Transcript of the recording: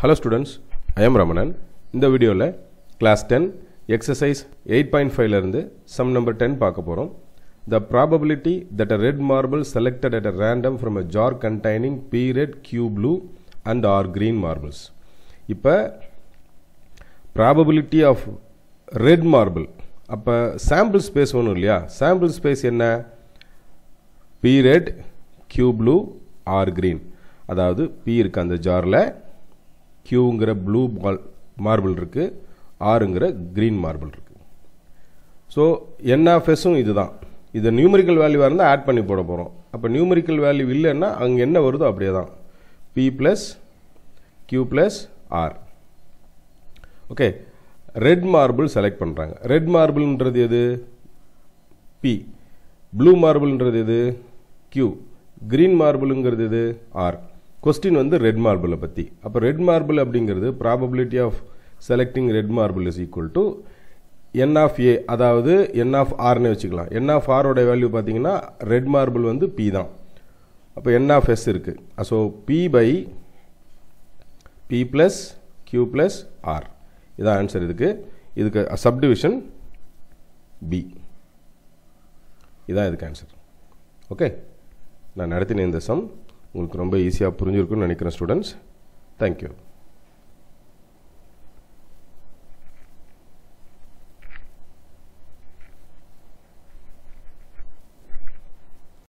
hello students ஐ ரமணன் இந்த வீடியோவில் class ten exercise eight point ஃபைவ்லேருந்து சம் நம்பர் டென் பார்க்க போகிறோம் the probability that a red marble selected at a random from a jar containing P red Q blue and R green marbles இப்போ probability of red marble அப்போ sample space ஒன்றும் இல்லையா sample space என்ன P red Q blue R green அதாவது P இருக்குது அந்த ஜாரில் கியூங்கிற ப்ளூ பால் மார்பிள் இருக்குது ஆறுங்கிற க்ரீன் மார்பிள் இருக்குது ஸோ என்ன ஆஃப் இது தான் இதை நியூமரிக்கல் வேல்யூவாக இருந்தால் ஆட் பண்ணி போட போகிறோம் அப்போ நியூமரிக்கல் வேல்யூ இல்லைன்னா அங்கே என்ன வருதோ அப்படியே தான் P plus Q plus R okay red marble select பண்ணுறாங்க ரெட் மார்பிள்ன்றது எது பி ப்ளூ மார்பிள்ன்றது எது கியூ க்ரீன் மார்பிளுங்கிறது எது ஆர் கொஸ்டின் வந்து ரெட் மார்பிளை பற்றி அப்போ ரெட் மார்பிள் அப்படிங்கிறது probability of selecting red marble is equal to N of A அதாவது என் ஆஃப் ஆர்னே வச்சுக்கலாம் என் ஆஃப் ஆரோட வேல்யூ பார்த்தீங்கன்னா ரெட் மார்பிள் வந்து பி தான் அப்போ என் ஆஃப் எஸ் இருக்குது so P by B plus Q plus R இதான் ஆன்சர் இதுக்கு இதுக்கு சப்டிவிஷன் பி இதான் இதுக்கு ஆன்சர் ஓகே நான் நடத்தின இந்த சம் உங்களுக்கு ரொம்ப ஈஸியாக புரிஞ்சிருக்குன்னு நினைக்கிறேன் ஸ்டூடெண்ட்ஸ் தேங்க்யூ